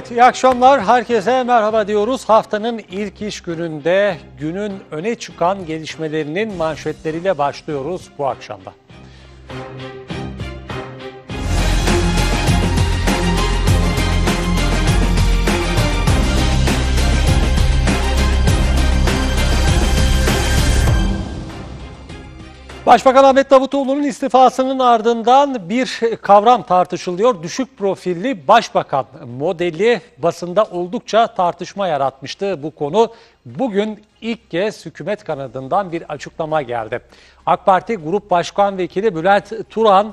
Evet, iyi akşamlar. Herkese merhaba diyoruz. Haftanın ilk iş gününde günün öne çıkan gelişmelerinin manşetleriyle başlıyoruz bu akşamda. Başbakan Ahmet Davutoğlu'nun istifasının ardından bir kavram tartışılıyor. Düşük profilli başbakan modeli basında oldukça tartışma yaratmıştı bu konu. Bugün ilk kez hükümet kanadından bir açıklama geldi. AK Parti Grup Başkan Vekili Bülent Turan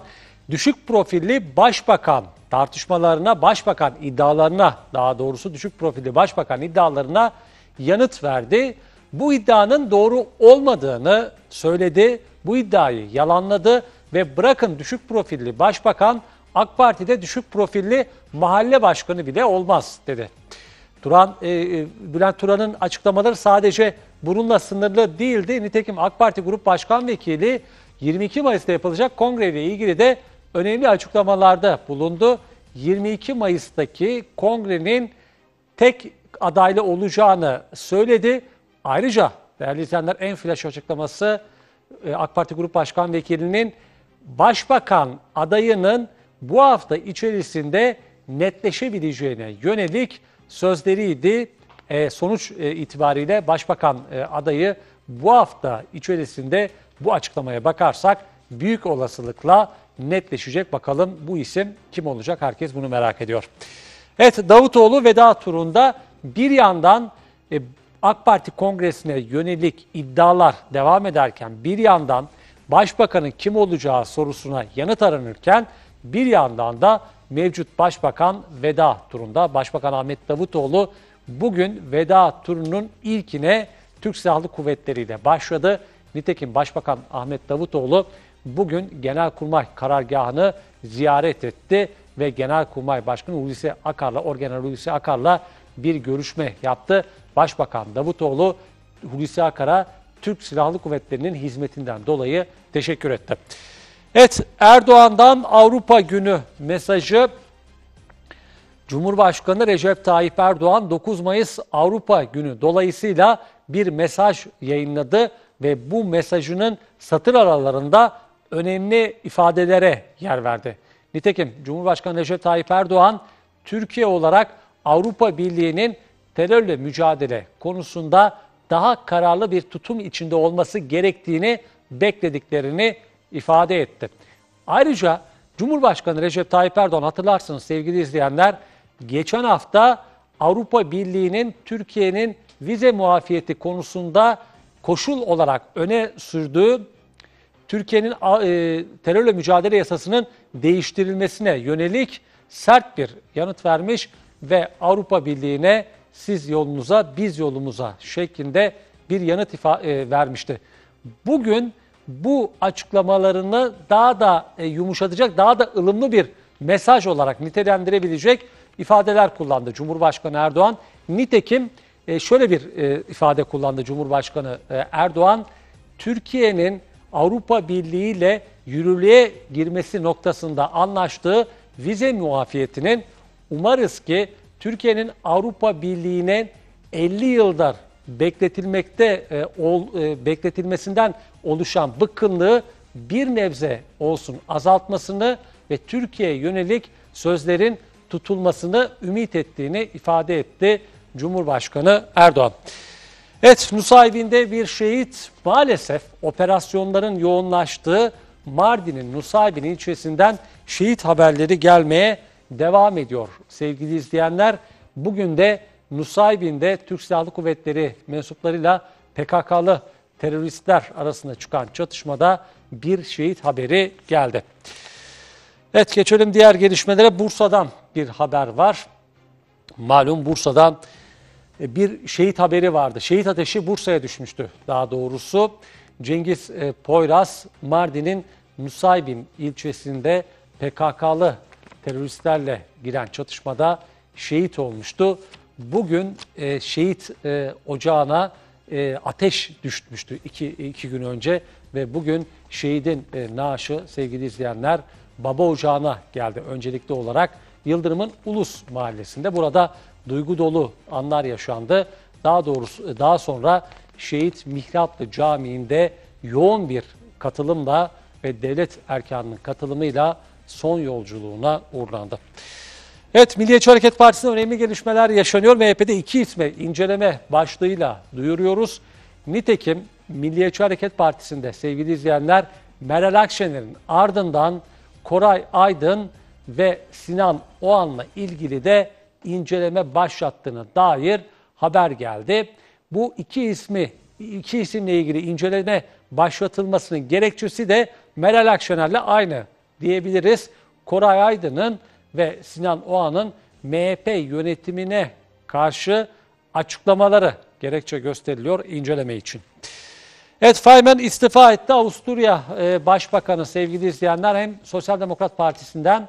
düşük profilli başbakan tartışmalarına, başbakan iddialarına daha doğrusu düşük profilli başbakan iddialarına yanıt verdi. Bu iddianın doğru olmadığını söyledi bu iddiayı yalanladı ve bırakın düşük profilli başbakan AK Parti'de düşük profilli mahalle başkanı bile olmaz dedi. Turan, e, e, Bülent Turan'ın açıklamaları sadece bununla sınırlı değildi. Nitekim AK Parti Grup Başkan Vekili 22 Mayıs'ta yapılacak kongre ilgili de önemli açıklamalarda bulundu. 22 Mayıs'taki kongrenin tek adaylı olacağını söyledi. Ayrıca değerli izleyenler en flash açıklaması e, AK Parti Grup Başkan Vekilinin başbakan adayının bu hafta içerisinde netleşebileceğine yönelik sözleriydi. E, sonuç e, itibariyle başbakan adayı bu hafta içerisinde bu açıklamaya bakarsak büyük olasılıkla netleşecek. Bakalım bu isim kim olacak? Herkes bunu merak ediyor. Evet Davutoğlu veda turunda bir yandan e, AK Parti kongresine yönelik iddialar devam ederken bir yandan başbakanın kim olacağı sorusuna yanıt aranırken bir yandan da mevcut başbakan veda turunda. Başbakan Ahmet Davutoğlu bugün veda turunun ilkine Türk Silahlı Kuvvetleri ile başladı. Nitekim Başbakan Ahmet Davutoğlu bugün Genelkurmay karargahını ziyaret etti ve Genelkurmay Başkanı Hulusi Akar'la, Orgeneral Hulusi Akar'la bir görüşme yaptı. Başbakan Davutoğlu Hulusi Akar'a Türk Silahlı Kuvvetleri'nin hizmetinden dolayı teşekkür etti. Evet Erdoğan'dan Avrupa Günü mesajı. Cumhurbaşkanı Recep Tayyip Erdoğan 9 Mayıs Avrupa Günü dolayısıyla bir mesaj yayınladı ve bu mesajının satır aralarında önemli ifadelere yer verdi. Nitekim Cumhurbaşkanı Recep Tayyip Erdoğan Türkiye olarak Avrupa Birliği'nin terörle mücadele konusunda daha kararlı bir tutum içinde olması gerektiğini beklediklerini ifade etti. Ayrıca Cumhurbaşkanı Recep Tayyip Erdoğan hatırlarsınız sevgili izleyenler geçen hafta Avrupa Birliği'nin Türkiye'nin vize muafiyeti konusunda koşul olarak öne sürdüğü Türkiye'nin e, terörle mücadele yasasının değiştirilmesine yönelik sert bir yanıt vermiş ve Avrupa Birliği'ne siz yolunuza biz yolumuza şeklinde bir yanıt ifa, e, vermişti. Bugün bu açıklamalarını daha da e, yumuşatacak, daha da ılımlı bir mesaj olarak nitelendirebilecek ifadeler kullandı Cumhurbaşkanı Erdoğan. Nitekim e, şöyle bir e, ifade kullandı Cumhurbaşkanı e, Erdoğan. Türkiye'nin Avrupa Birliği ile yürürlüğe girmesi noktasında anlaştığı vize muafiyetinin Umarız ki Türkiye'nin Avrupa Birliği'ne 50 yıldır bekletilmekte e, ol, e, bekletilmesinden oluşan bıkkınlığı bir nebze olsun azaltmasını ve Türkiye'ye yönelik sözlerin tutulmasını ümit ettiğini ifade etti Cumhurbaşkanı Erdoğan. Evet, Nusaybin'de bir şehit maalesef operasyonların yoğunlaştığı Mardin'in Nusaybin ilçesinden şehit haberleri gelmeye devam ediyor sevgili izleyenler. Bugün de Nusaybin'de Türk Silahlı Kuvvetleri mensuplarıyla PKK'lı teröristler arasında çıkan çatışmada bir şehit haberi geldi. Evet geçelim diğer gelişmelere. Bursa'dan bir haber var. Malum Bursa'dan e, bir şehit haberi vardı. Şehit ateşi Bursa'ya düşmüştü daha doğrusu. Cengiz e, Poyraz Mardin'in Nusaybin ilçesinde PKK'lı teröristlerle giren çatışmada şehit olmuştu. Bugün e, şehit e, ocağına e, ateş düşmüştü iki, iki gün önce ve bugün şehidin e, naaşı sevgili izleyenler baba ocağına geldi öncelikli olarak. Yıldırım'ın Ulus Mahallesi'nde burada duygu dolu anlar yaşandı. Daha doğrusu e, daha sonra Şehit Mihratlı Camii'nde yoğun bir katılımla ve devlet erkanının katılımıyla son yolculuğuna uğurlandı. Evet Milliyetçi Hareket Partisi'nde önemli gelişmeler yaşanıyor. MHP'de e iki isme inceleme başlığıyla duyuruyoruz. Nitekim Milliyetçi Hareket Partisi'nde sevgili izleyenler Meral Akşener'in ardından Koray Aydın ve Sinan Oğan'la ilgili de inceleme başlattığına dair haber geldi. Bu iki ismi iki isimle ilgili inceleme başlatılmasının gerekçesi de Meral Akşener'le aynı diyebiliriz. Koray Aydın'ın ve Sinan Oğan'ın MHP yönetimine karşı açıklamaları gerekçe gösteriliyor inceleme için. Evet Fayman istifa etti. Avusturya e, Başbakanı sevgili izleyenler hem Sosyal Demokrat Partisi'nden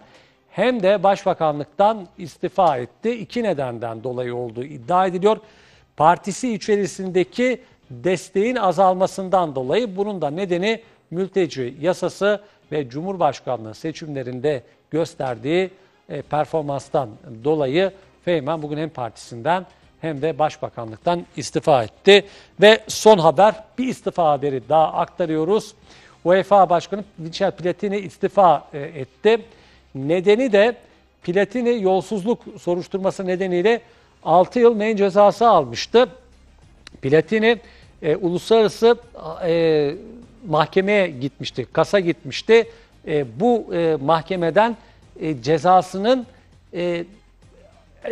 hem de Başbakanlıktan istifa etti. İki nedenden dolayı olduğu iddia ediliyor. Partisi içerisindeki desteğin azalmasından dolayı bunun da nedeni mülteci yasası ve Cumhurbaşkanlığı seçimlerinde gösterdiği e, performanstan dolayı Feyman bugün hem partisinden hem de başbakanlıktan istifa etti. Ve son haber bir istifa haberi daha aktarıyoruz. UEFA Başkanı Michel Platini istifa e, etti. Nedeni de Platini yolsuzluk soruşturması nedeniyle 6 yıl men cezası almıştı. Platini e, uluslararası e, mahkemeye gitmişti, kasa gitmişti. E, bu e, mahkemeden e, cezasının e,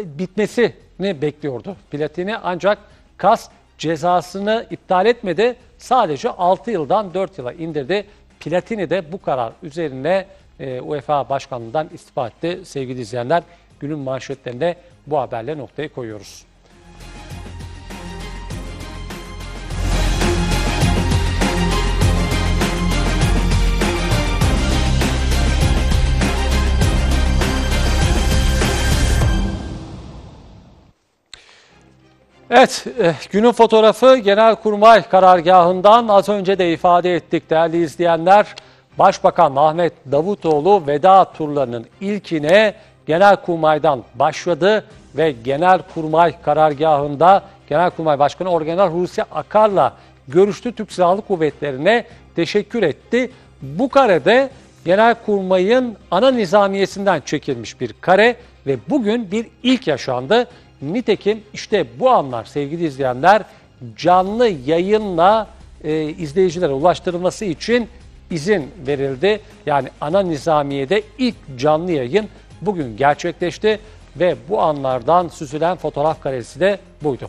bitmesini bekliyordu Platini. Ancak kas cezasını iptal etmedi. Sadece 6 yıldan 4 yıla indirdi. Platini de bu karar üzerine e, UEFA Başkanlığı'ndan istifa etti. Sevgili izleyenler günün manşetlerinde bu haberle noktayı koyuyoruz. Evet, eh, günün fotoğrafı Genelkurmay karargahından az önce de ifade ettik değerli izleyenler. Başbakan Ahmet Davutoğlu veda turlarının ilkine Genelkurmay'dan başladı ve Genelkurmay karargahında Genelkurmay Başkanı Orgeneral Hulusi Akar'la görüştü. Türk Silahlı Kuvvetleri'ne teşekkür etti. Bu karede Genelkurmay'ın ana nizamiyesinden çekilmiş bir kare ve bugün bir ilk yaşandı. Nitekim işte bu anlar sevgili izleyenler canlı yayınla e, izleyicilere ulaştırılması için izin verildi. Yani ana nizamiyede ilk canlı yayın bugün gerçekleşti ve bu anlardan süzülen fotoğraf karesi de buydu.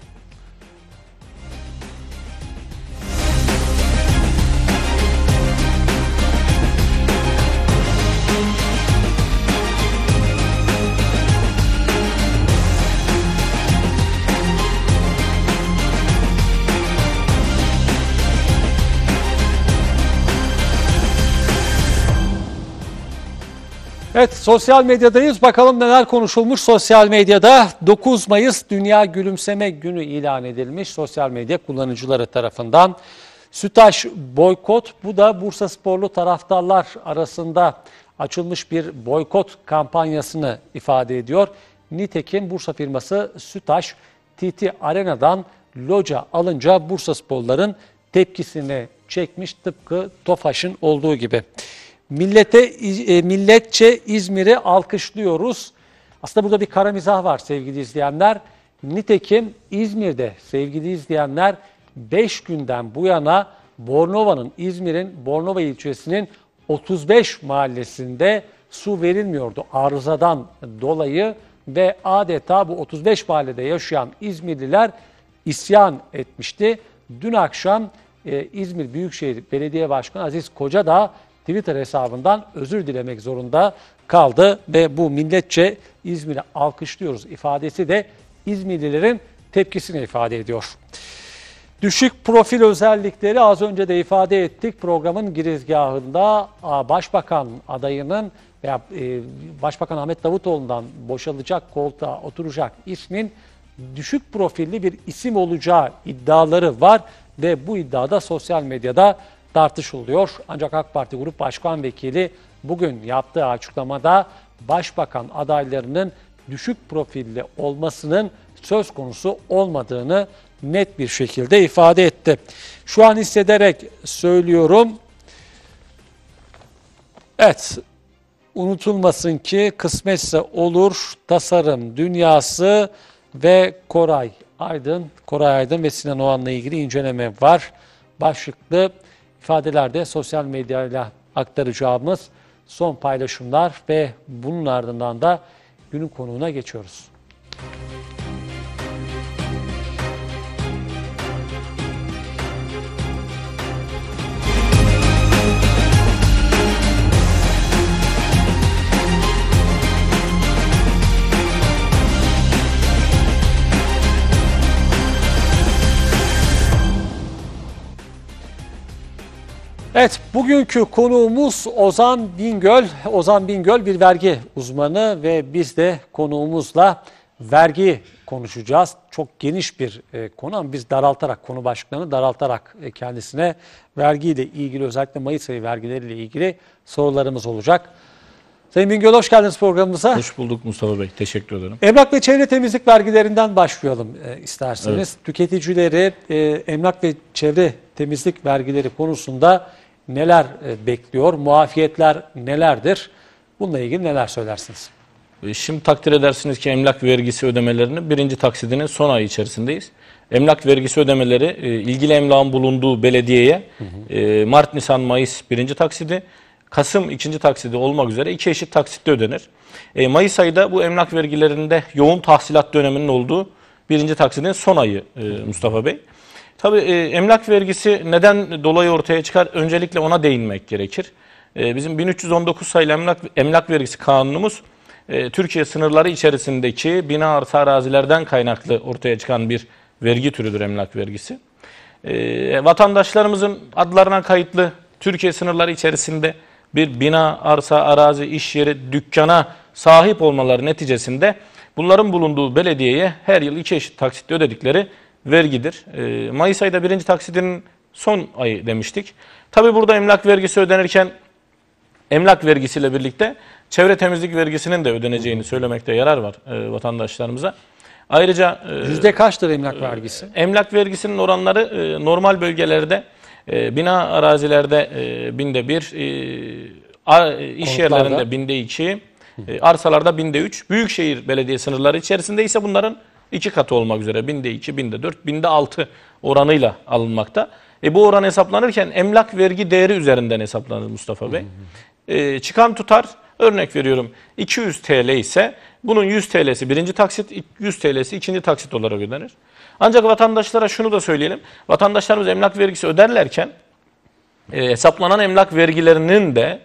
Evet sosyal medyadayız. Bakalım neler konuşulmuş sosyal medyada. 9 Mayıs Dünya Gülümseme Günü ilan edilmiş sosyal medya kullanıcıları tarafından. Sütaş boykot bu da Bursa sporlu taraftarlar arasında açılmış bir boykot kampanyasını ifade ediyor. Nitekim Bursa firması Sütaş TT Arena'dan loca alınca Bursa sporların tepkisini çekmiş tıpkı Tofaş'ın olduğu gibi. Millete, e, milletçe İzmir'i alkışlıyoruz. Aslında burada bir kara mizah var sevgili izleyenler. Nitekim İzmir'de sevgili izleyenler 5 günden bu yana Bornova'nın, İzmir'in Bornova ilçesinin 35 mahallesinde su verilmiyordu arızadan dolayı ve adeta bu 35 mahallede yaşayan İzmirliler isyan etmişti. Dün akşam e, İzmir Büyükşehir Belediye Başkanı Aziz Koca da Twitter hesabından özür dilemek zorunda kaldı ve bu milletçe İzmir'i alkışlıyoruz ifadesi de İzmirlilerin tepkisini ifade ediyor. Düşük profil özellikleri az önce de ifade ettik. Programın girizgahında Başbakan adayının veya e, Başbakan Ahmet Davutoğlu'ndan boşalacak koltuğa oturacak ismin düşük profilli bir isim olacağı iddiaları var ve bu iddiada sosyal medyada tartışılıyor. Ancak AK Parti Grup Başkan Vekili bugün yaptığı açıklamada başbakan adaylarının düşük profilli olmasının söz konusu olmadığını net bir şekilde ifade etti. Şu an hissederek söylüyorum. Evet, unutulmasın ki kısmetse olur tasarım dünyası ve Koray Aydın, Koray Aydın ve Sinan Oğan'la ilgili inceleme var. Başlıklı ifadelerde sosyal medyayla aktaracağımız son paylaşımlar ve bunun ardından da günün konuğuna geçiyoruz. Evet, bugünkü konuğumuz Ozan Bingöl. Ozan Bingöl bir vergi uzmanı ve biz de konuğumuzla vergi konuşacağız. Çok geniş bir e, konu ama biz daraltarak, konu başlıklarını daraltarak e, kendisine vergiyle ilgili, özellikle Mayıs ayı vergileriyle ilgili sorularımız olacak. Sayın Bingöl hoş geldiniz programımıza. Hoş bulduk Mustafa Bey. Teşekkür ederim. Emlak ve çevre temizlik vergilerinden başlayalım e, isterseniz. Evet. Tüketicileri e, emlak ve çevre temizlik vergileri konusunda neler e, bekliyor? Muafiyetler nelerdir? Bununla ilgili neler söylersiniz? E, şimdi takdir edersiniz ki emlak vergisi ödemelerinin birinci taksidinin son ayı içerisindeyiz. Emlak vergisi ödemeleri e, ilgili emlakın bulunduğu belediyeye hı hı. Mart, Nisan, Mayıs birinci taksidi, Kasım ikinci taksidi olmak üzere iki eşit taksitte ödenir. Mayıs ayı da bu emlak vergilerinde yoğun tahsilat döneminin olduğu birinci taksidin son ayı Mustafa Bey. Tabii e, emlak vergisi neden dolayı ortaya çıkar? Öncelikle ona değinmek gerekir. E, bizim 1319 sayılı emlak, emlak vergisi kanunumuz e, Türkiye sınırları içerisindeki bina artı arazilerden kaynaklı ortaya çıkan bir vergi türüdür emlak vergisi. E, vatandaşlarımızın adlarına kayıtlı Türkiye sınırları içerisinde bir bina, arsa, arazi, iş yeri, dükkana sahip olmaları neticesinde bunların bulunduğu belediyeye her yıl iki eşit taksitle ödedikleri vergidir. E, Mayıs ayda birinci taksidinin son ayı demiştik. Tabi burada emlak vergisi ödenirken emlak vergisiyle birlikte çevre temizlik vergisinin de ödeneceğini söylemekte yarar var e, vatandaşlarımıza. Ayrıca e, yüzde kaçtır emlak e, vergisi? emlak vergisinin oranları normal bölgelerde bina arazilerde binde bir, iş yerlerinde binde iki, arsalarda binde üç. Büyükşehir belediye sınırları içerisinde ise bunların iki katı olmak üzere binde 2, binde 4, binde 6 oranıyla alınmakta. E bu oran hesaplanırken emlak vergi değeri üzerinden hesaplanır Mustafa Bey. E, çıkan tutar örnek veriyorum 200 TL ise bunun 100 TL'si birinci taksit, 100 TL'si ikinci taksit olarak ödenir. Ancak vatandaşlara şunu da söyleyelim. Vatandaşlarımız emlak vergisi öderlerken e, hesaplanan emlak vergilerinin de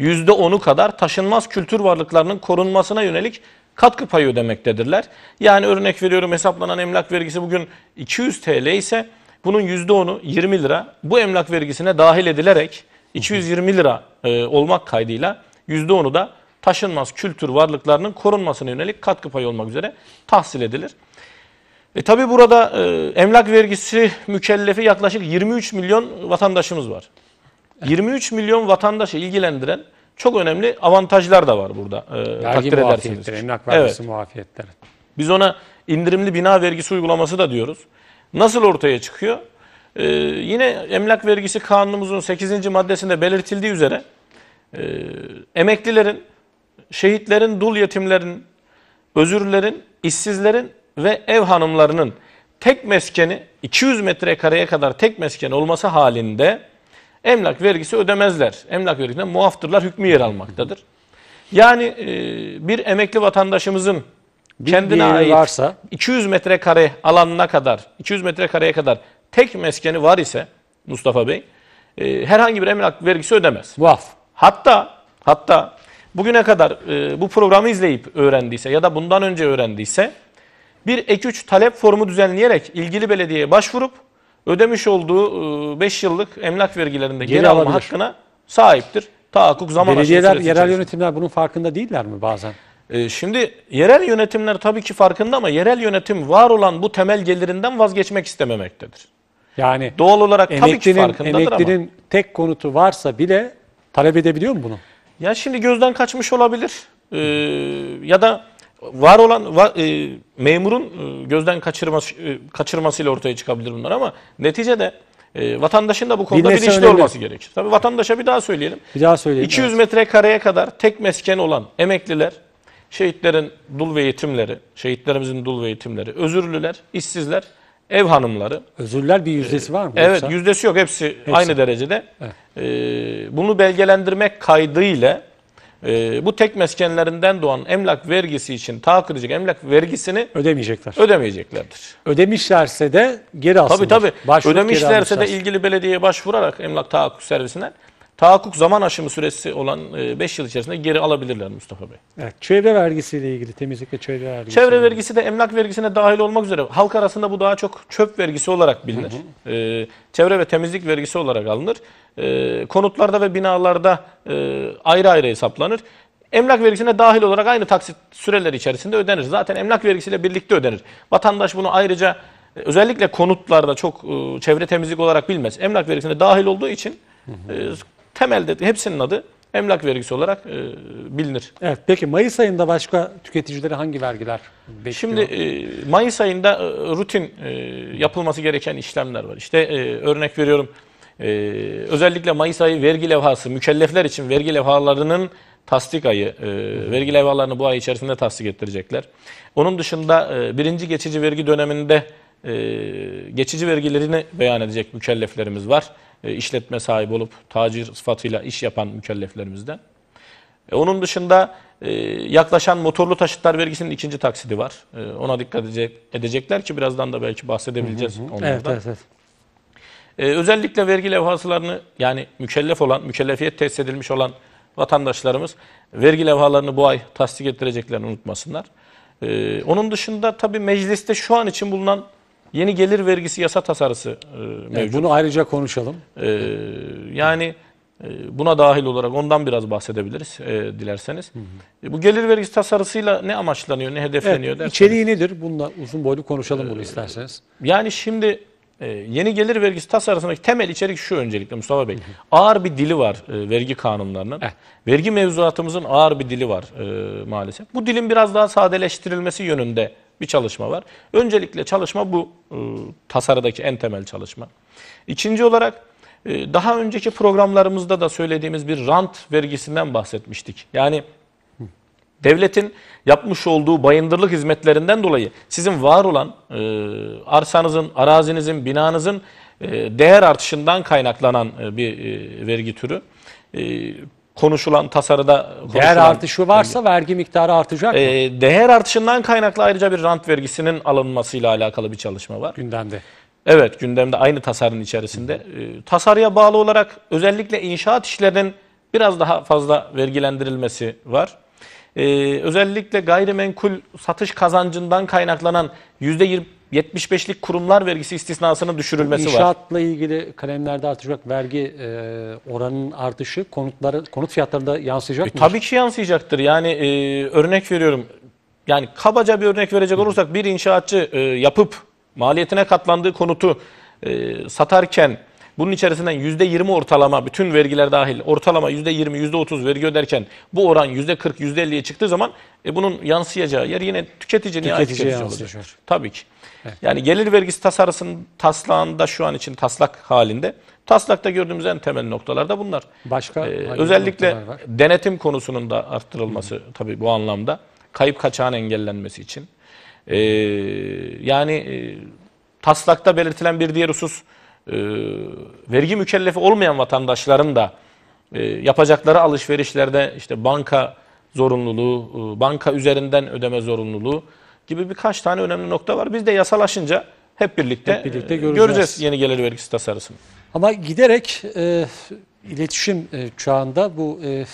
%10'u kadar taşınmaz kültür varlıklarının korunmasına yönelik katkı payı ödemektedirler. Yani örnek veriyorum hesaplanan emlak vergisi bugün 200 TL ise bunun %10'u 20 lira bu emlak vergisine dahil edilerek 220 lira e, olmak kaydıyla %10'u da taşınmaz kültür varlıklarının korunmasına yönelik katkı payı olmak üzere tahsil edilir. E, tabii burada e, emlak vergisi mükellefi yaklaşık 23 milyon vatandaşımız var. 23 milyon vatandaşı ilgilendiren çok önemli avantajlar da var burada. E, Vergi takdir edersiniz. emlak vergisi evet. muafiyetleri. Biz ona indirimli bina vergisi uygulaması da diyoruz. Nasıl ortaya çıkıyor? Ee, yine emlak vergisi kanunumuzun 8. maddesinde belirtildiği üzere e, emeklilerin, şehitlerin, dul yetimlerin, özürlerin, işsizlerin ve ev hanımlarının tek meskeni 200 metrekareye kadar tek mesken olması halinde emlak vergisi ödemezler. Emlak vergisinden muaftırlar hükmü yer almaktadır. Yani e, bir emekli vatandaşımızın bir kendine ait varsa 200 metrekare alanına kadar 200 metrekareye kadar tek meskeni var ise Mustafa Bey e, herhangi bir emlak vergisi ödemez. Muaf. Hatta hatta bugüne kadar e, bu programı izleyip öğrendiyse ya da bundan önce öğrendiyse bir ek 3 talep formu düzenleyerek ilgili belediyeye başvurup ödemiş olduğu 5 e, yıllık emlak vergilerinde geri, geri alma alabilir. hakkına sahiptir. Tahakkuk zaman Belediyeler, yerel yönetimler bunun farkında değiller mi bazen? E, şimdi yerel yönetimler tabii ki farkında ama yerel yönetim var olan bu temel gelirinden vazgeçmek istememektedir. Yani doğal olarak tabii ki farkındadır emeklinin ama. tek konutu varsa bile talep edebiliyor mu bunu? Ya şimdi gözden kaçmış olabilir. Ee, ya da var olan var, e, memurun e, gözden kaçırması, e, kaçırmasıyla ortaya çıkabilir bunlar ama neticede e, vatandaşın da bu konuda Bilmesi bilinçli önemli. olması gerekir. Tabii vatandaşa bir daha söyleyelim. Bir daha söyleyelim. 200 evet. metrekareye kadar tek mesken olan emekliler, şehitlerin dul ve yetimleri, şehitlerimizin dul ve yetimleri, özürlüler, işsizler, ev hanımları. Özürlüler bir yüzdesi e, var mı? Evet yüzdesi yok hepsi, hepsi. aynı derecede. Evet. E, bunu belgelendirmek kaydıyla e, bu tek meskenlerinden doğan emlak vergisi için tahakkül edecek emlak vergisini ödemeyecekler. ödemeyeceklerdir. Ödemişlerse de geri alsınlar. Tabii tabii. Başvurup Ödemişlerse de ilgili belediyeye başvurarak emlak tahakkül servisinden tahakkuk zaman aşımı süresi olan 5 e, yıl içerisinde geri alabilirler Mustafa Bey. Evet, çevre vergisiyle ilgili temizlik ve çevre vergisi. Çevre vergisi de emlak vergisine dahil olmak üzere halk arasında bu daha çok çöp vergisi olarak bilinir. Hı hı. Ee, çevre ve temizlik vergisi olarak alınır. Ee, konutlarda ve binalarda e, ayrı ayrı hesaplanır. Emlak vergisine dahil olarak aynı taksit süreleri içerisinde ödenir. Zaten emlak vergisiyle birlikte ödenir. Vatandaş bunu ayrıca e, özellikle konutlarda çok e, çevre temizlik olarak bilmez. Emlak vergisine dahil olduğu için hı hı. E, temelde hepsinin adı emlak vergisi olarak e, bilinir. Evet. Peki Mayıs ayında başka tüketicileri hangi vergiler bekliyor? Şimdi e, Mayıs ayında e, rutin e, yapılması gereken işlemler var. İşte e, örnek veriyorum e, özellikle Mayıs ayı vergi levhası mükellefler için vergi levhalarının tasdik ayı, e, vergi levhalarını bu ay içerisinde tasdik ettirecekler. Onun dışında e, birinci geçici vergi döneminde e, geçici vergilerini beyan edecek mükelleflerimiz var. E, işletme sahibi olup tacir sıfatıyla iş yapan mükelleflerimizden. E, onun dışında e, yaklaşan motorlu taşıtlar vergisinin ikinci taksidi var. Ona dikkat edecekler ki birazdan da belki bahsedebileceğiz hı hı. onlardan. Evet, evet, evet. özellikle vergi levhalarını yani mükellef olan, mükellefiyet tesis edilmiş olan vatandaşlarımız vergi levhalarını bu ay tasdik ettireceklerini unutmasınlar. onun dışında tabii mecliste şu an için bulunan Yeni gelir vergisi yasa tasarısı e, mevcut. bunu ayrıca konuşalım. E, yani e, buna dahil olarak ondan biraz bahsedebiliriz e, dilerseniz. Hı hı. E, bu gelir vergisi tasarısıyla ne amaçlanıyor, ne hedefleniyor evet, derseniz. İçeriği nedir? Bununla uzun boylu konuşalım e, isterseniz. Yani şimdi e, yeni gelir vergisi tasarısındaki temel içerik şu öncelikle Mustafa Bey. Hı hı. Ağır bir dili var e, vergi kanunlarının. Eh. Vergi mevzuatımızın ağır bir dili var e, maalesef. Bu dilin biraz daha sadeleştirilmesi yönünde bir çalışma var. Öncelikle çalışma bu e, tasarıdaki en temel çalışma. İkinci olarak e, daha önceki programlarımızda da söylediğimiz bir rant vergisinden bahsetmiştik. Yani devletin yapmış olduğu bayındırlık hizmetlerinden dolayı sizin var olan e, arsanızın, arazinizin, binanızın e, değer artışından kaynaklanan e, bir e, vergi türü. E, konuşulan tasarıda konuşulan, değer artışı varsa vergi miktarı artacak mı? E, değer artışından kaynaklı ayrıca bir rant vergisinin alınmasıyla alakalı bir çalışma var. Gündemde. Evet gündemde aynı tasarının içerisinde. E, tasarıya bağlı olarak özellikle inşaat işlerinin biraz daha fazla vergilendirilmesi var. Ee, özellikle gayrimenkul satış kazancından kaynaklanan %20 75'lik kurumlar vergisi istisnasının düşürülmesi İnşaatla var. İnşaatla ilgili kalemlerde artacak vergi e, oranının artışı konutları konut fiyatlarında yansıyacak e, mı? Tabii ki yansıyacaktır. Yani e, örnek veriyorum. Yani kabaca bir örnek verecek olursak bir inşaatçı e, yapıp maliyetine katlandığı konutu e, satarken bunun içerisinden %20 ortalama bütün vergiler dahil ortalama %20 %30 vergi öderken bu oran %40 %50'ye çıktığı zaman e, bunun yansıyacağı yer yine tüketicinin tüketici yansıyacak. Tabii ki. Yani gelir vergisi tasarısının taslağında şu an için taslak halinde. Taslakta gördüğümüz en temel noktalar da bunlar. Başka ee, özellikle denetim konusunun da arttırılması Hı. tabii bu anlamda. Kayıp kaçağın engellenmesi için. Ee, yani e, taslakta belirtilen bir diğer husus e, vergi mükellefi olmayan vatandaşların da e, yapacakları alışverişlerde işte banka zorunluluğu, e, banka üzerinden ödeme zorunluluğu gibi birkaç tane önemli nokta var. Biz de yasalaşınca hep birlikte, hep birlikte e, göreceğiz. göreceğiz yeni gelir vergisi tasarısını. Ama giderek e, iletişim e, çağında bu e, e,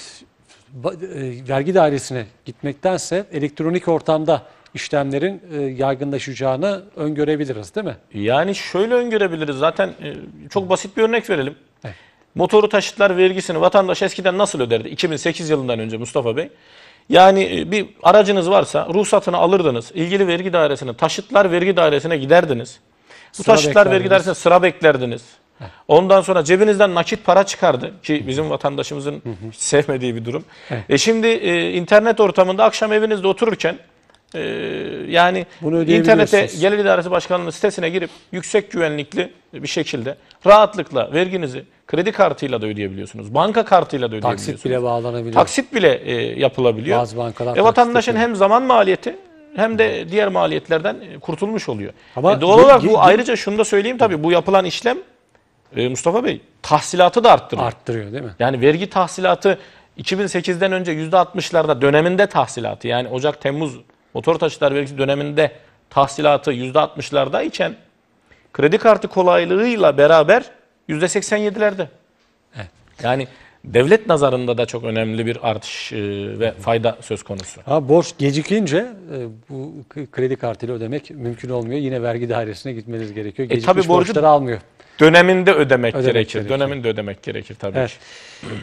vergi dairesine gitmektense elektronik ortamda işlemlerin e, yaygınlaşacağını öngörebiliriz değil mi? Yani şöyle öngörebiliriz. Zaten e, çok basit bir örnek verelim. Evet. Motoru taşıtlar vergisini vatandaş eskiden nasıl öderdi? 2008 yılından önce Mustafa Bey. Yani e, bir aracınız varsa ruhsatını alırdınız. ilgili vergi dairesine, taşıtlar vergi dairesine giderdiniz. Bu sıra taşıtlar vergi dairesine sıra beklerdiniz. Ondan sonra cebinizden nakit para çıkardı ki bizim vatandaşımızın sevmediği bir durum. E şimdi e, internet ortamında akşam evinizde otururken ee, yani Bunu internete Gelir İdaresi Başkanlığı'nın sitesine girip yüksek güvenlikli bir şekilde rahatlıkla verginizi kredi kartıyla da ödeyebiliyorsunuz. Banka kartıyla da ödeyebiliyorsunuz. Taksit bile bağlanabiliyor. Taksit bile e, yapılabiliyor. Bazı bankalar e, vatandaşın hem zaman maliyeti hem de diğer maliyetlerden e, kurtulmuş oluyor. Ama e, doğal olarak bu ayrıca şunu da söyleyeyim tabii bu yapılan işlem e, Mustafa Bey tahsilatı da arttırıyor. Arttırıyor değil mi? Yani vergi tahsilatı 2008'den önce %60'larda döneminde tahsilatı yani Ocak Temmuz motor taşıtlar vergisi döneminde tahsilatı %60'larda iken kredi kartı kolaylığıyla beraber %87'lerde. Evet. Yani devlet nazarında da çok önemli bir artış e, ve fayda söz konusu. Ha, borç gecikince e, bu kredi kartıyla ödemek mümkün olmuyor. Yine vergi dairesine gitmeniz gerekiyor. Gecikmiş e, tabii borcu borçları almıyor. Döneminde ödemek, ödemek gerekir. gerekir. Döneminde ödemek gerekir tabii evet.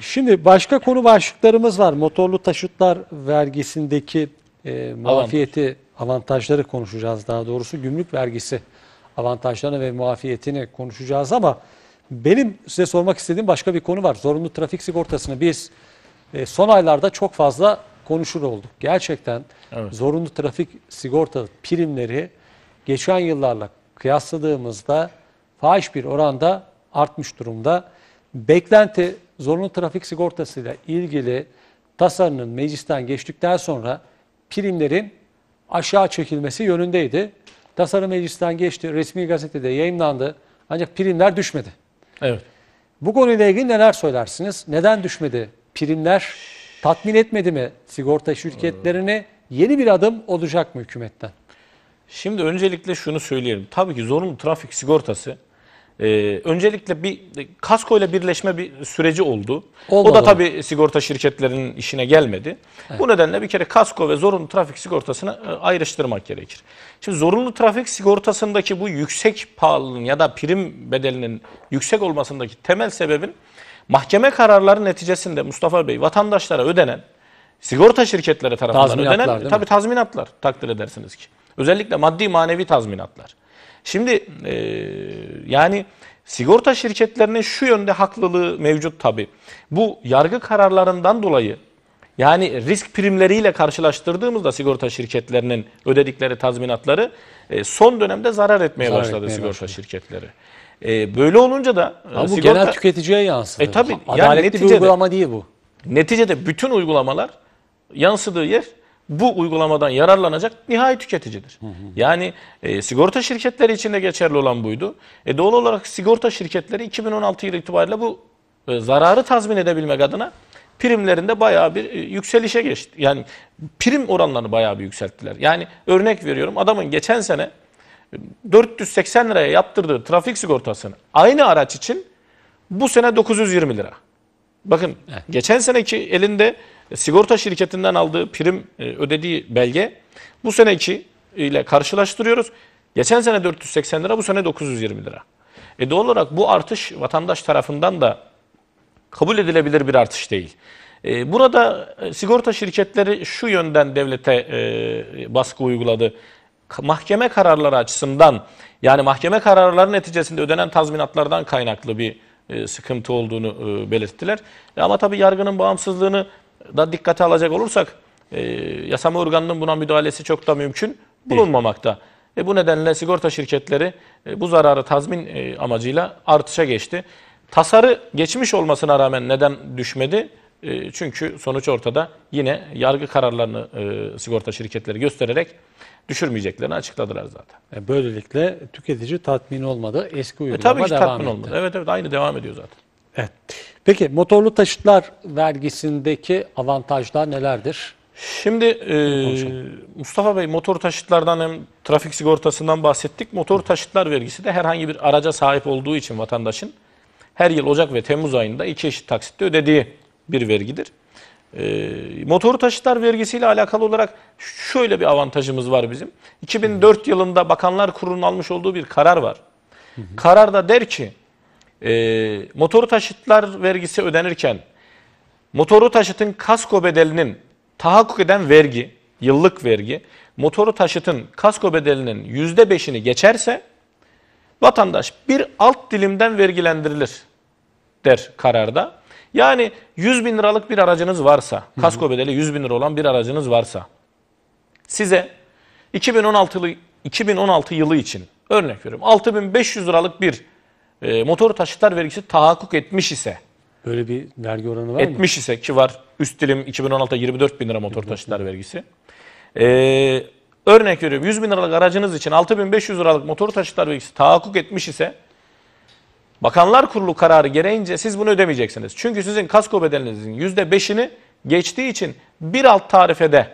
Şimdi başka konu başlıklarımız var. Motorlu taşıtlar vergisindeki e, muafiyeti, Avantaj. avantajları konuşacağız daha doğrusu. Gümrük vergisi avantajlarını ve muafiyetini konuşacağız ama benim size sormak istediğim başka bir konu var. Zorunlu trafik sigortasını biz e, son aylarda çok fazla konuşur olduk. Gerçekten evet. zorunlu trafik sigorta primleri geçen yıllarla kıyasladığımızda fahiş bir oranda artmış durumda. Beklenti zorunlu trafik sigortasıyla ilgili tasarının meclisten geçtikten sonra primlerin aşağı çekilmesi yönündeydi. Tasarım meclisten geçti, resmi gazetede yayınlandı. Ancak primler düşmedi. Evet. Bu konuyla ilgili neler söylersiniz? Neden düşmedi? Primler tatmin etmedi mi sigorta şirketlerini? Yeni bir adım olacak mı hükümetten? Şimdi öncelikle şunu söyleyelim. Tabii ki zorunlu trafik sigortası ee, öncelikle bir kasko ile birleşme bir süreci oldu. Olmadı o da tabii sigorta şirketlerinin işine gelmedi. Evet. Bu nedenle bir kere kasko ve zorunlu trafik sigortasını e, ayrıştırmak gerekir. Şimdi zorunlu trafik sigortasındaki bu yüksek pahalılığın ya da prim bedelinin yüksek olmasındaki temel sebebin mahkeme kararları neticesinde Mustafa Bey vatandaşlara ödenen sigorta şirketleri tarafından tazminatlar, ödenen tabii tazminatlar takdir edersiniz ki. Özellikle maddi manevi tazminatlar. Şimdi e, yani sigorta şirketlerinin şu yönde haklılığı mevcut tabi. Bu yargı kararlarından dolayı yani risk primleriyle karşılaştırdığımızda sigorta şirketlerinin ödedikleri tazminatları e, son dönemde zarar etmeye zarar başladı etmeye sigorta başladı. şirketleri. E, böyle olunca da Ama e, sigorta... genel tüketiciye yansıdı. E tabii. Adaletli yani neticede, bir uygulama değil bu. Neticede bütün uygulamalar yansıdığı yer bu uygulamadan yararlanacak nihai tüketicidir. Yani e, sigorta şirketleri için de geçerli olan buydu. E, doğal olarak sigorta şirketleri 2016 yılı itibariyle bu e, zararı tazmin edebilmek adına primlerinde bayağı bir e, yükselişe geçti. Yani prim oranlarını bayağı bir yükselttiler. Yani örnek veriyorum adamın geçen sene 480 e, liraya yaptırdığı trafik sigortasını aynı araç için bu sene 920 lira. Bakın evet. geçen seneki elinde e, sigorta şirketinden aldığı prim e, ödediği belge bu seneki e, ile karşılaştırıyoruz. Geçen sene 480 lira bu sene 920 lira. E doğal olarak bu artış vatandaş tarafından da kabul edilebilir bir artış değil. E, burada sigorta şirketleri şu yönden devlete e, baskı uyguladı mahkeme kararları açısından yani mahkeme kararları neticesinde ödenen tazminatlardan kaynaklı bir sıkıntı olduğunu belirttiler. Ama tabii yargının bağımsızlığını da dikkate alacak olursak e, yasama organının buna müdahalesi çok da mümkün bulunmamakta. E, bu nedenle sigorta şirketleri e, bu zararı tazmin e, amacıyla artışa geçti. Tasarı geçmiş olmasına rağmen neden düşmedi? E, çünkü sonuç ortada yine yargı kararlarını e, sigorta şirketleri göstererek düşürmeyeceklerini açıkladılar zaten. E, böylelikle tüketici tatmin olmadı. Eski e, uygulama e, tabii ki devam tatmin etti. olmadı. Evet evet aynı devam ediyor zaten. Evet. Peki motorlu taşıtlar vergisindeki avantajlar nelerdir? Şimdi e, Mustafa Bey motor taşıtlardan hem trafik sigortasından bahsettik. Motor taşıtlar vergisi de herhangi bir araca sahip olduğu için vatandaşın her yıl Ocak ve Temmuz ayında iki eşit taksitte ödediği bir vergidir. E, motor taşıtlar vergisiyle alakalı olarak şöyle bir avantajımız var bizim. 2004 yılında Bakanlar Kurulu'nun almış olduğu bir karar var. Karar da der ki e, motoru taşıtlar vergisi ödenirken motoru taşıtın kasko bedelinin tahakkuk eden vergi, yıllık vergi, motoru taşıtın kasko bedelinin yüzde beşini geçerse vatandaş bir alt dilimden vergilendirilir der kararda. Yani 100 bin liralık bir aracınız varsa, kasko bedeli 100 bin lira olan bir aracınız varsa, size 2016, 2016 yılı için örnek veriyorum 6500 liralık bir e, motor taşıtlar vergisi tahakkuk etmiş ise Böyle bir vergi oranı var mı? etmiş ise ki var üst dilim 2016'da 24 bin lira motor taşıtlar vergisi. Ee, örnek veriyorum 100 bin liralık aracınız için 6500 liralık motor taşıtlar vergisi tahakkuk etmiş ise Bakanlar Kurulu kararı gereğince siz bunu ödemeyeceksiniz. Çünkü sizin kasko bedelinizin %5'ini geçtiği için bir alt tarifede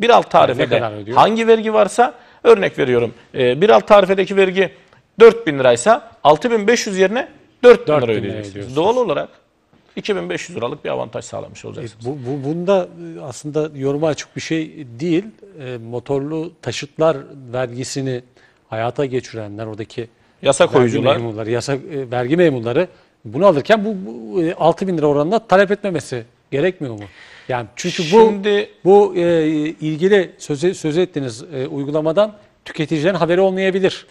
bir alt hani tarifede kadar hangi vergi varsa örnek veriyorum. E, bir alt tarifedeki vergi 4000 liraysa 6500 yerine 4000 lira 4000 lira ödeyeceksiniz. ödüyorsunuz. Doğal olarak 2500 liralık bir avantaj sağlamış olacaksınız. E, bu, bu bunda e, aslında yoruma açık bir şey değil. E, motorlu taşıtlar vergisini hayata geçirenler oradaki Yasa vergi koyucular. memurları, yasa e, vergi memurları bunu alırken bu, bu e, bin lira oranında talep etmemesi gerekmiyor mu? Yani çünkü bu Şimdi- bu e, ilgili söz söz ettiğiniz e, uygulamadan tüketicilerin haberi olmayabilir.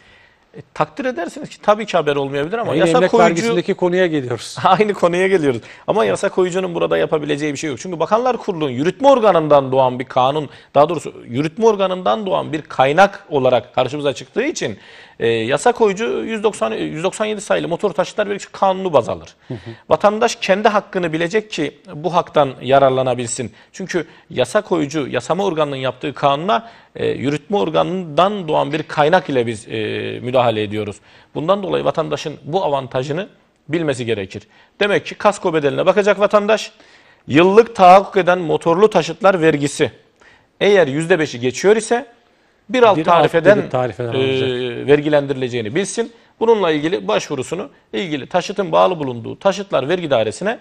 E, takdir edersiniz ki tabii ki haber olmayabilir ama Aynı yasa koyucu... konuya geliyoruz. Aynı konuya geliyoruz. Ama yasa koyucunun burada yapabileceği bir şey yok. Çünkü Bakanlar Kurulu'nun yürütme organından doğan bir kanun, daha doğrusu yürütme organından doğan bir kaynak olarak karşımıza çıktığı için e, yasa koyucu 190, 197 sayılı motor taşıtlar vergisi kanunu baz alır. Hı hı. Vatandaş kendi hakkını bilecek ki bu haktan yararlanabilsin. Çünkü yasa koyucu, yasama organının yaptığı kanuna e, yürütme organından doğan bir kaynak ile biz e, müdahale ediyoruz. Bundan dolayı vatandaşın bu avantajını bilmesi gerekir. Demek ki kasko bedeline bakacak vatandaş. Yıllık tahakkuk eden motorlu taşıtlar vergisi eğer %5'i geçiyor ise bir alt bir tarifeden, alt tarifeden e, vergilendirileceğini bilsin. Bununla ilgili başvurusunu ilgili taşıtın bağlı bulunduğu taşıtlar vergi dairesine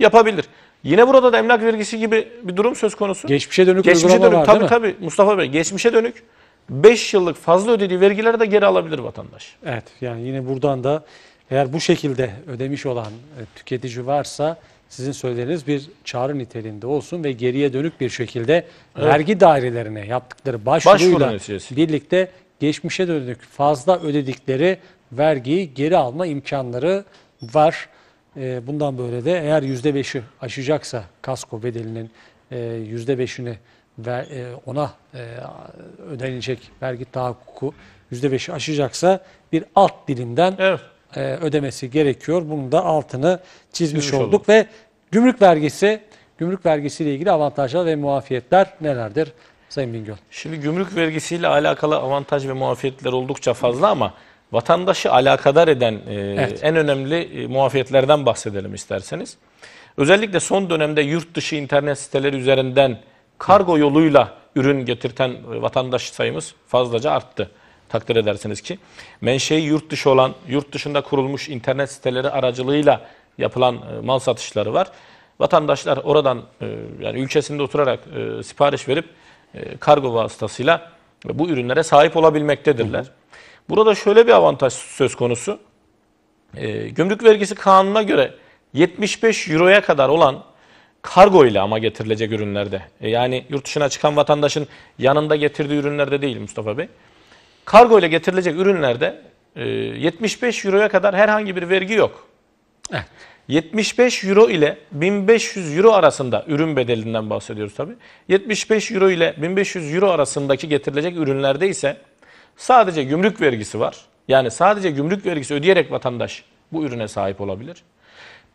yapabilir. Yine burada da emlak vergisi gibi bir durum söz konusu. Geçmişe dönük geçmişe dönük, var tabii, Tabii Mustafa Bey geçmişe dönük 5 yıllık fazla ödediği vergileri de geri alabilir vatandaş. Evet yani yine buradan da eğer bu şekilde ödemiş olan e, tüketici varsa sizin söylediğiniz bir çağrı niteliğinde olsun ve geriye dönük bir şekilde evet. vergi dairelerine yaptıkları başvuruyla birlikte geçmişe dönük fazla ödedikleri vergiyi geri alma imkanları var. Ee, bundan böyle de eğer %5'i aşacaksa kasko bedelinin %5'ini e, ve e, ona e, ödenecek vergi tahakkuku %5'i aşacaksa bir alt dilimden evet e, ödemesi gerekiyor. Bunun da altını çizmiş olduk. olduk ve gümrük vergisi, gümrük vergisiyle ilgili avantajlar ve muafiyetler nelerdir Sayın Bingöl? Şimdi gümrük vergisiyle alakalı avantaj ve muafiyetler oldukça fazla ama vatandaşı alakadar eden e, Evet. en önemli e, muafiyetlerden bahsedelim isterseniz. Özellikle son dönemde yurt dışı internet siteleri üzerinden kargo yoluyla ürün getirten e, vatandaş sayımız fazlaca arttı takdir edersiniz ki menşei yurt dışı olan, yurt dışında kurulmuş internet siteleri aracılığıyla yapılan e, mal satışları var. Vatandaşlar oradan e, yani ülkesinde oturarak e, sipariş verip kargo vasıtasıyla bu ürünlere sahip olabilmektedirler. Burada şöyle bir avantaj söz konusu. gümrük vergisi kanununa göre 75 euroya kadar olan kargo ile ama getirilecek ürünlerde. yani yurt dışına çıkan vatandaşın yanında getirdiği ürünlerde değil Mustafa Bey kargo ile getirilecek ürünlerde 75 e, euroya kadar herhangi bir vergi yok. Evet. 75 euro ile 1500 euro arasında ürün bedelinden bahsediyoruz tabii. 75 euro ile 1500 euro arasındaki getirilecek ürünlerde ise sadece gümrük vergisi var. Yani sadece gümrük vergisi ödeyerek vatandaş bu ürüne sahip olabilir.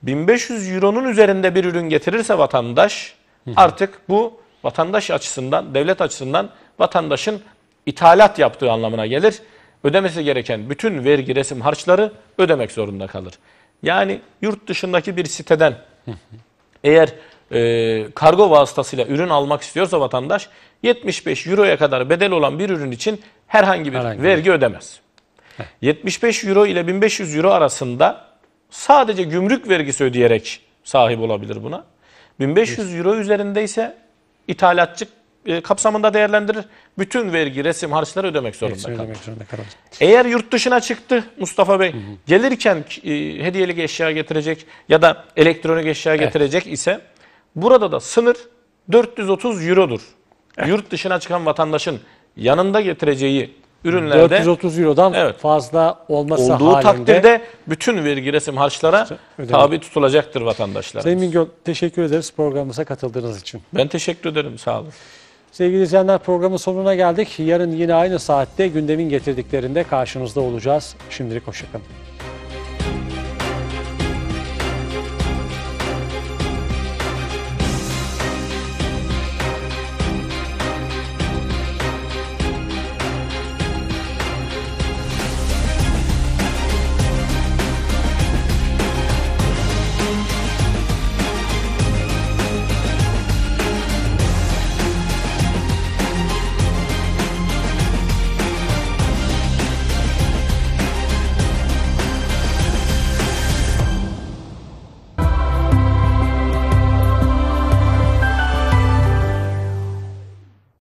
1500 euronun üzerinde bir ürün getirirse vatandaş artık bu vatandaş açısından, devlet açısından vatandaşın ithalat yaptığı anlamına gelir. Ödemesi gereken bütün vergi, resim, harçları ödemek zorunda kalır. Yani yurt dışındaki bir siteden eğer e, kargo vasıtasıyla ürün almak istiyorsa vatandaş 75 euroya kadar bedel olan bir ürün için herhangi bir herhangi vergi bir. ödemez. Heh. 75 euro ile 1500 euro arasında sadece gümrük vergisi ödeyerek sahip olabilir buna. 1500 euro üzerinde ise ithalatçı e, kapsamında değerlendirir. Bütün vergi, resim, harçları ödemek zorunda kalır. Ödemek zorunda kalır. Eğer yurt dışına çıktı Mustafa Bey, hı hı. gelirken e, hediyelik eşya getirecek ya da elektronik eşya evet. getirecek ise burada da sınır 430 eurodur. Evet. Yurt dışına çıkan vatandaşın yanında getireceği ürünlerde 430 Euro'dan evet, fazla olması olduğu halinde takdirde bütün vergi resim harçlara işte tabi tutulacaktır vatandaşlar. Sayın Bingöl teşekkür ederiz programımıza katıldığınız için. Ben teşekkür ederim sağ olun. Sevgili izleyenler programın sonuna geldik. Yarın yine aynı saatte gündemin getirdiklerinde karşınızda olacağız. Şimdilik hoşçakalın.